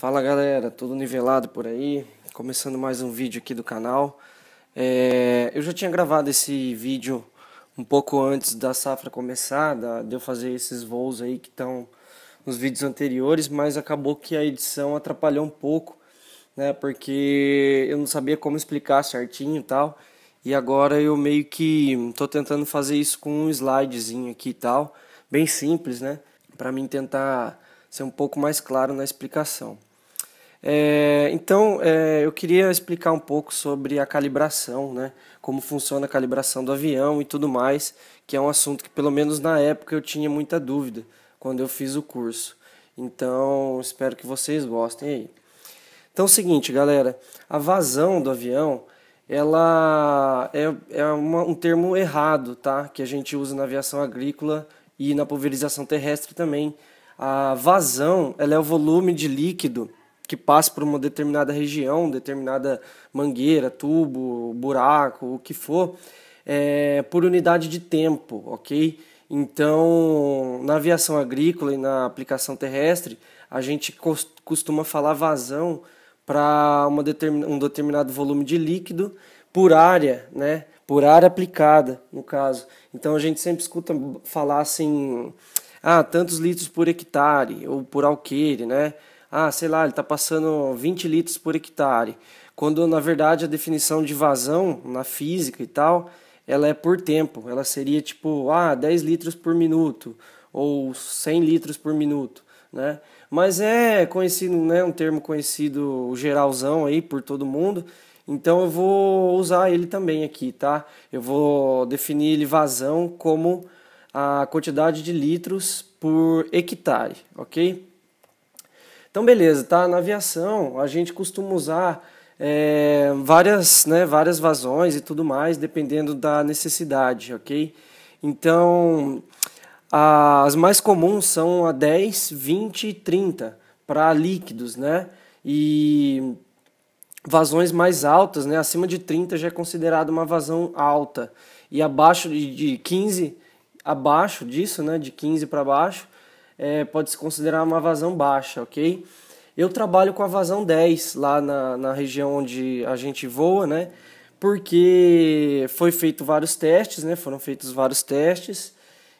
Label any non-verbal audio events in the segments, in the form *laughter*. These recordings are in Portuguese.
Fala galera, tudo nivelado por aí? Começando mais um vídeo aqui do canal. É, eu já tinha gravado esse vídeo um pouco antes da safra começar, da, de eu fazer esses voos aí que estão nos vídeos anteriores, mas acabou que a edição atrapalhou um pouco, né? Porque eu não sabia como explicar certinho e tal. E agora eu meio que estou tentando fazer isso com um slidezinho aqui e tal, bem simples, né? Para mim tentar ser um pouco mais claro na explicação. É, então, é, eu queria explicar um pouco sobre a calibração, né? como funciona a calibração do avião e tudo mais, que é um assunto que, pelo menos na época, eu tinha muita dúvida quando eu fiz o curso. Então, espero que vocês gostem aí. Então, é o seguinte, galera: a vazão do avião ela é, é uma, um termo errado tá? que a gente usa na aviação agrícola e na pulverização terrestre também. A vazão ela é o volume de líquido que passe por uma determinada região, determinada mangueira, tubo, buraco, o que for, é, por unidade de tempo, ok? Então, na aviação agrícola e na aplicação terrestre, a gente costuma falar vazão para determin um determinado volume de líquido por área, né? Por área aplicada, no caso. Então a gente sempre escuta falar assim, ah, tantos litros por hectare ou por alqueire, né? ah, sei lá, ele está passando 20 litros por hectare, quando na verdade a definição de vazão na física e tal, ela é por tempo, ela seria tipo, ah, 10 litros por minuto ou 100 litros por minuto, né? Mas é conhecido, né, um termo conhecido geralzão aí por todo mundo. Então eu vou usar ele também aqui, tá? Eu vou definir ele vazão como a quantidade de litros por hectare, ok? Então, beleza, tá? Na aviação, a gente costuma usar é, várias, né, várias vazões e tudo mais, dependendo da necessidade, ok? Então, as mais comuns são a 10, 20 e 30 para líquidos, né? E vazões mais altas, né? Acima de 30 já é considerado uma vazão alta. E abaixo de 15, abaixo disso, né, de 15 para baixo, é, pode se considerar uma vazão baixa, ok? Eu trabalho com a vazão 10 lá na, na região onde a gente voa, né? Porque foi feito vários testes, né? Foram feitos vários testes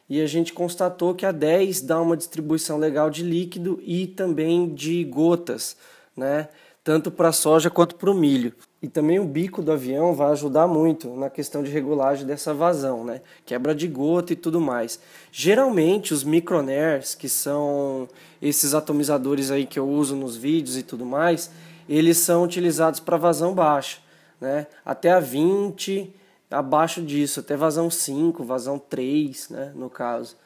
e a gente constatou que a 10 dá uma distribuição legal de líquido e também de gotas, né? Tanto para soja quanto para o milho. E também o bico do avião vai ajudar muito na questão de regulagem dessa vazão, né? Quebra de gota e tudo mais. Geralmente os micronairs, que são esses atomizadores aí que eu uso nos vídeos e tudo mais, eles são utilizados para vazão baixa, né? Até a 20, abaixo disso, até vazão 5, vazão 3, né, no caso.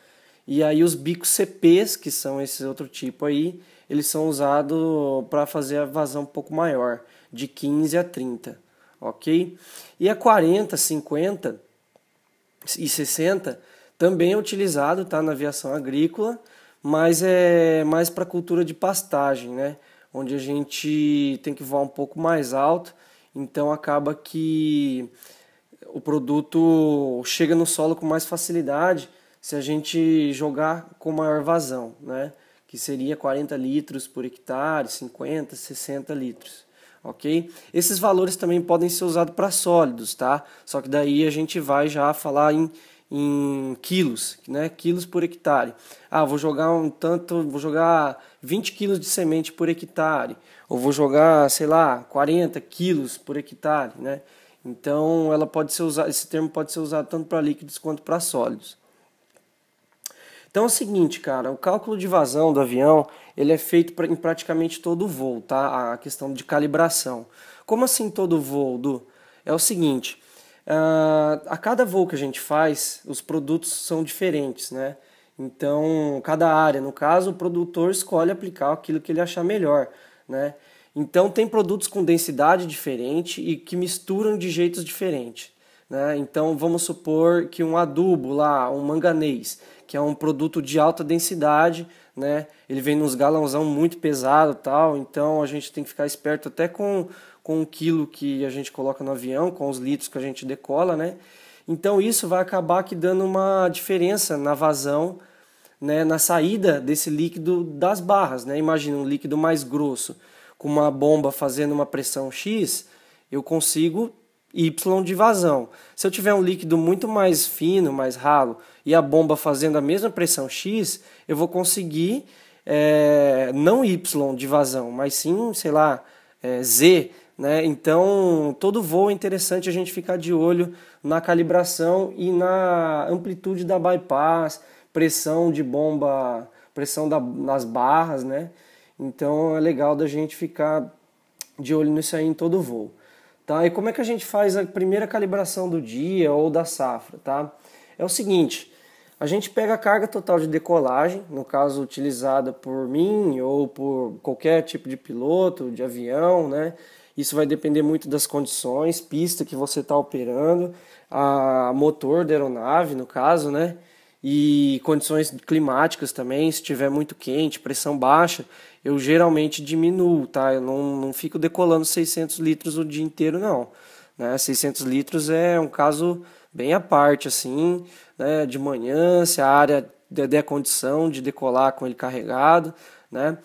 E aí os bicos CPs, que são esse outro tipo aí, eles são usados para fazer a vazão um pouco maior de 15 a 30, ok? E a 40, 50 e 60 também é utilizado tá, na aviação agrícola, mas é mais para cultura de pastagem, né? Onde a gente tem que voar um pouco mais alto, então acaba que o produto chega no solo com mais facilidade se a gente jogar com maior vazão, né? que seria 40 litros por hectare, 50, 60 litros ok? Esses valores também podem ser usados para sólidos, tá? Só que daí a gente vai já falar em, em quilos, né? Quilos por hectare. Ah, vou jogar um tanto, vou jogar 20 quilos de semente por hectare, ou vou jogar, sei lá, 40 quilos por hectare, né? Então, ela pode ser usada, esse termo pode ser usado tanto para líquidos quanto para sólidos. Então é o seguinte, cara, o cálculo de vazão do avião, ele é feito em praticamente todo voo, tá? A questão de calibração. Como assim todo voo, Du? É o seguinte, ah, a cada voo que a gente faz, os produtos são diferentes, né? Então, cada área, no caso, o produtor escolhe aplicar aquilo que ele achar melhor, né? Então, tem produtos com densidade diferente e que misturam de jeitos diferentes, né? Então, vamos supor que um adubo lá, um manganês, que é um produto de alta densidade, né? Ele vem nos galãozão muito pesado tal, então a gente tem que ficar esperto até com, com o quilo que a gente coloca no avião, com os litros que a gente decola, né? Então isso vai acabar que dando uma diferença na vazão, né, na saída desse líquido das barras, né? Imagina um líquido mais grosso com uma bomba fazendo uma pressão X, eu consigo Y de vazão. Se eu tiver um líquido muito mais fino, mais ralo, e a bomba fazendo a mesma pressão X, eu vou conseguir é, não Y de vazão, mas sim, sei lá, é, Z. Né? Então, todo voo é interessante a gente ficar de olho na calibração e na amplitude da bypass, pressão de bomba, pressão da, nas barras. Né? Então, é legal da gente ficar de olho nisso aí em todo voo. Tá? E como é que a gente faz a primeira calibração do dia ou da safra? Tá? É o seguinte, a gente pega a carga total de decolagem, no caso utilizada por mim ou por qualquer tipo de piloto, de avião, né? Isso vai depender muito das condições, pista que você está operando, a motor da aeronave, no caso, né? e condições climáticas também, se tiver muito quente, pressão baixa, eu geralmente diminuo, tá? Eu não, não fico decolando 600 litros o dia inteiro, não. Né? 600 litros é um caso bem à parte, assim, né? De manhã, se a área der, condição de decolar com ele carregado, né?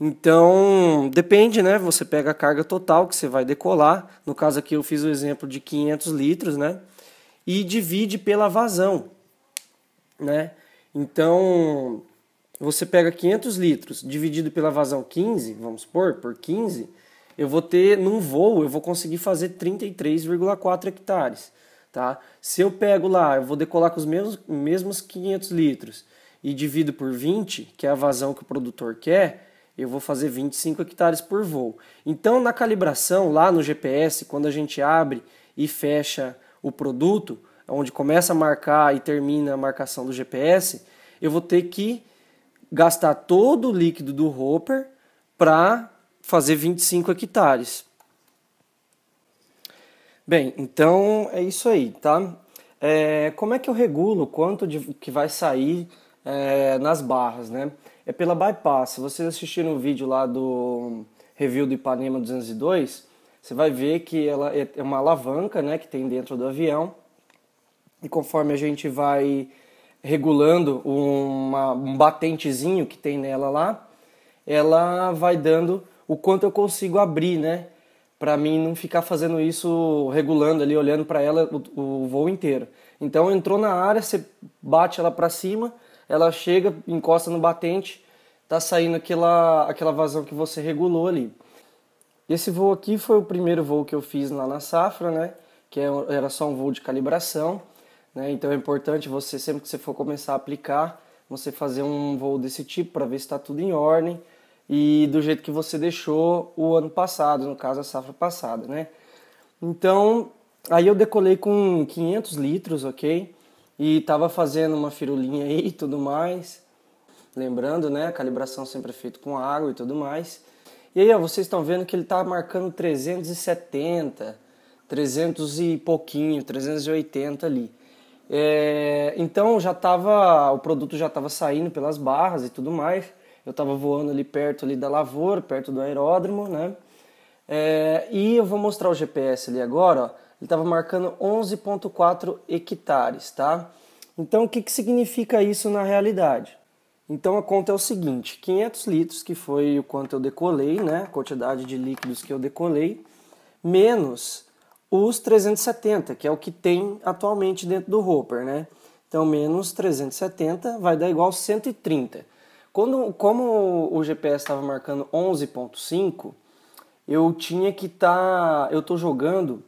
Então, depende, né? Você pega a carga total que você vai decolar. No caso aqui eu fiz o exemplo de 500 litros, né? E divide pela vazão né? Então, você pega 500 litros dividido pela vazão 15, vamos supor, por 15, eu vou ter, num voo, eu vou conseguir fazer 33,4 hectares, tá? Se eu pego lá, eu vou decolar com os mesmos, mesmos 500 litros e divido por 20, que é a vazão que o produtor quer, eu vou fazer 25 hectares por voo. Então, na calibração, lá no GPS, quando a gente abre e fecha o produto, onde começa a marcar e termina a marcação do GPS, eu vou ter que gastar todo o líquido do hopper para fazer 25 hectares. Bem, então é isso aí, tá? É, como é que eu regulo quanto de, que vai sair é, nas barras, né? É pela bypass. Se Vocês assistiram o vídeo lá do review do Ipanema 202, você vai ver que ela é, é uma alavanca, né, que tem dentro do avião e conforme a gente vai regulando uma, um batentezinho que tem nela lá, ela vai dando o quanto eu consigo abrir, né? Para mim não ficar fazendo isso regulando ali, olhando para ela o, o, voo inteiro. Então entrou na área, você bate ela para cima, ela chega, encosta no batente, tá saindo aquela aquela vazão que você regulou ali. Esse voo aqui foi o primeiro voo que eu fiz lá na Safra, né? Que é era só um voo de calibração né? Então é importante você, sempre que você for começar a aplicar, você fazer um voo desse tipo para ver se está tudo em ordem e do jeito que você deixou o ano passado, no caso a safra passada, né? Então, aí eu decolei com 500 litros, ok? E estava fazendo uma firulinha aí e tudo mais. Lembrando, né? A calibração sempre é feita com água e tudo mais. E aí, ó, vocês estão vendo que ele está marcando 370, 300 e pouquinho, 380 ali. É, então já tava, o produto já estava saindo pelas barras e tudo mais. Eu estava voando ali perto ali da lavoura, perto do aeródromo, né? É, e eu vou mostrar o GPS ali agora. Ó. Ele estava marcando 11,4 hectares, tá? Então o que, que significa isso na realidade? Então a conta é o seguinte: 500 litros, que foi o quanto eu decolei, né? A quantidade de líquidos que eu decolei, menos os 370, que é o que tem atualmente dentro do Hopper, né? Então, menos 370 vai dar igual 130. Quando, como o GPS estava marcando 11.5, eu tinha que estar... Tá, eu estou jogando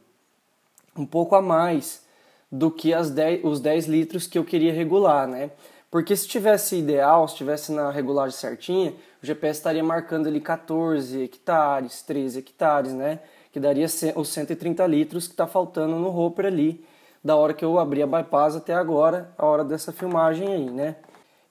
um pouco a mais do que as 10, os 10 litros que eu queria regular, né? Porque se tivesse ideal, se tivesse na regulagem certinha, o GPS estaria marcando ali 14 hectares, 13 hectares, né? que daria os 130 litros que está faltando no hopper ali, da hora que eu abri a bypass até agora, a hora dessa filmagem aí, né?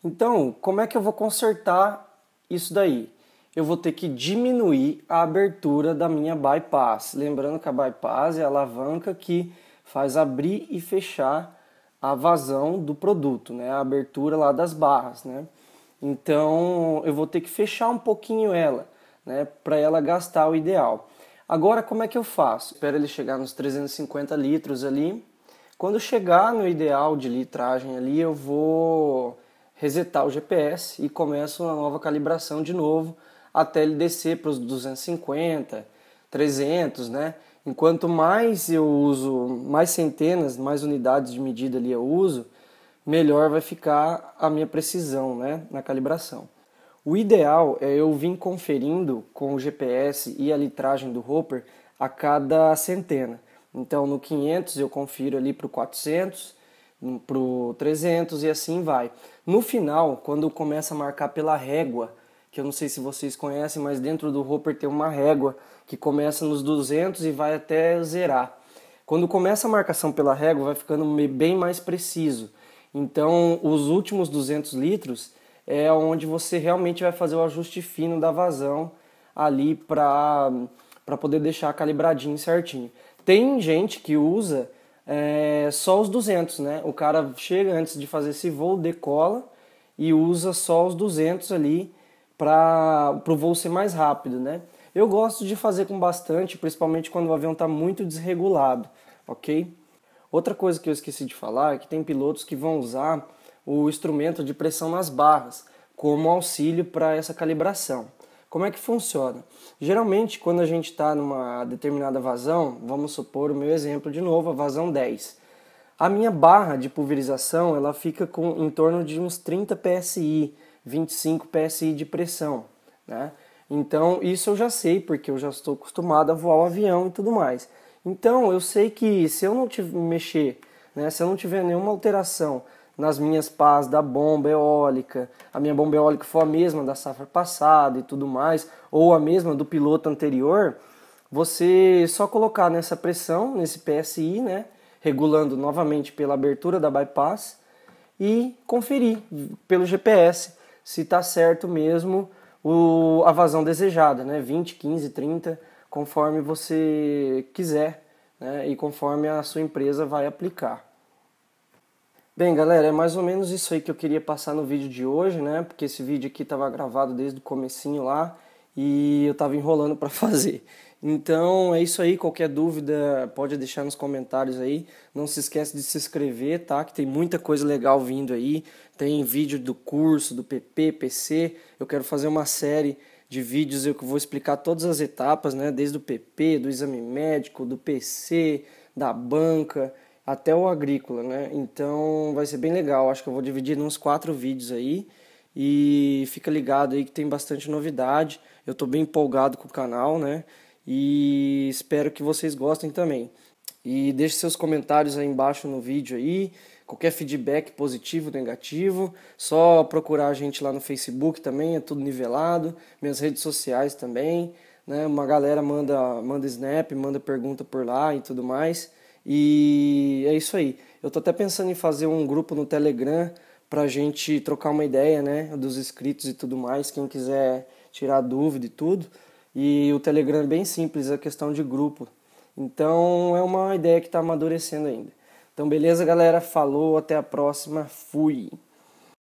Então, como é que eu vou consertar isso daí? Eu vou ter que diminuir a abertura da minha bypass. Lembrando que a bypass é a alavanca que faz abrir e fechar a vazão do produto, né? A abertura lá das barras, né? Então, eu vou ter que fechar um pouquinho ela, né, para ela gastar o ideal. Agora, como é que eu faço? Espera ele chegar nos 350 litros ali. Quando chegar no ideal de litragem ali, eu vou resetar o GPS e começo uma nova calibração de novo até ele descer para os 250, 300, né? Enquanto mais eu uso, mais centenas, mais unidades de medida ali eu uso, melhor vai ficar a minha precisão, né, na calibração. O ideal é eu vir conferindo com o GPS e a litragem do Hopper a cada centena. Então no 500 eu confiro ali para o 400, para o 300 e assim vai. No final, quando começa a marcar pela régua, que eu não sei se vocês conhecem, mas dentro do Hopper tem uma régua que começa nos 200 e vai até zerar. Quando começa a marcação pela régua, vai ficando bem mais preciso. Então, os últimos 200 litros é onde você realmente vai fazer o ajuste fino da vazão ali para poder deixar calibradinho certinho. Tem gente que usa é, só os 200, né? O cara chega antes de fazer esse voo, decola e usa só os 200 ali para o voo ser mais rápido, né? Eu gosto de fazer com bastante, principalmente quando o avião está muito desregulado, ok? Outra coisa que eu esqueci de falar é que tem pilotos que vão usar o instrumento de pressão nas barras como auxílio para essa calibração. Como é que funciona? Geralmente, quando a gente está numa determinada vazão, vamos supor o meu exemplo de novo, a vazão 10. A minha barra de pulverização ela fica com em torno de uns 30 psi, 25 psi de pressão, né? Então isso eu já sei porque eu já estou acostumado a voar o avião e tudo mais. Então eu sei que se eu não mexer, né, se eu não tiver nenhuma alteração nas minhas pás da bomba eólica, a minha bomba eólica foi a mesma da safra passada e tudo mais, ou a mesma do piloto anterior, você só colocar nessa pressão, nesse PSI, né, regulando novamente pela abertura da bypass e conferir pelo GPS se está certo mesmo o, a vazão desejada, né, 20, 15, 30, conforme você quiser né, e conforme a sua empresa vai aplicar. Bem, galera, é mais ou menos isso aí que eu queria passar no vídeo de hoje, né? Porque esse vídeo aqui estava gravado desde o comecinho lá e eu estava enrolando para *laughs* fazer. Então é isso aí, qualquer dúvida pode deixar nos comentários aí. Não se esquece de se inscrever, tá? Que tem muita coisa legal vindo aí. Tem vídeo do curso, do PP, PC. Eu quero fazer uma série de vídeos eu que vou explicar todas as etapas, né? Desde o PP, do exame médico, do PC, da banca até o agrícola, né? Então vai ser bem legal. Acho que eu vou dividir nos quatro vídeos aí. E fica ligado aí que tem bastante novidade. Eu estou bem empolgado com o canal, né? E espero que vocês gostem também. E deixe seus comentários aí embaixo no vídeo aí. Qualquer feedback positivo, negativo, só procurar a gente lá no Facebook também, é tudo nivelado, minhas redes sociais também, né? Uma galera manda manda snap, manda pergunta por lá e tudo mais. E é isso aí. Eu tô até pensando em fazer um grupo no Telegram pra gente trocar uma ideia, né, dos inscritos e tudo mais, quem quiser tirar dúvida e tudo. E o Telegram é bem simples, é questão de grupo. Então é uma ideia que está amadurecendo ainda. Então beleza, galera? Falou, até a próxima. Fui.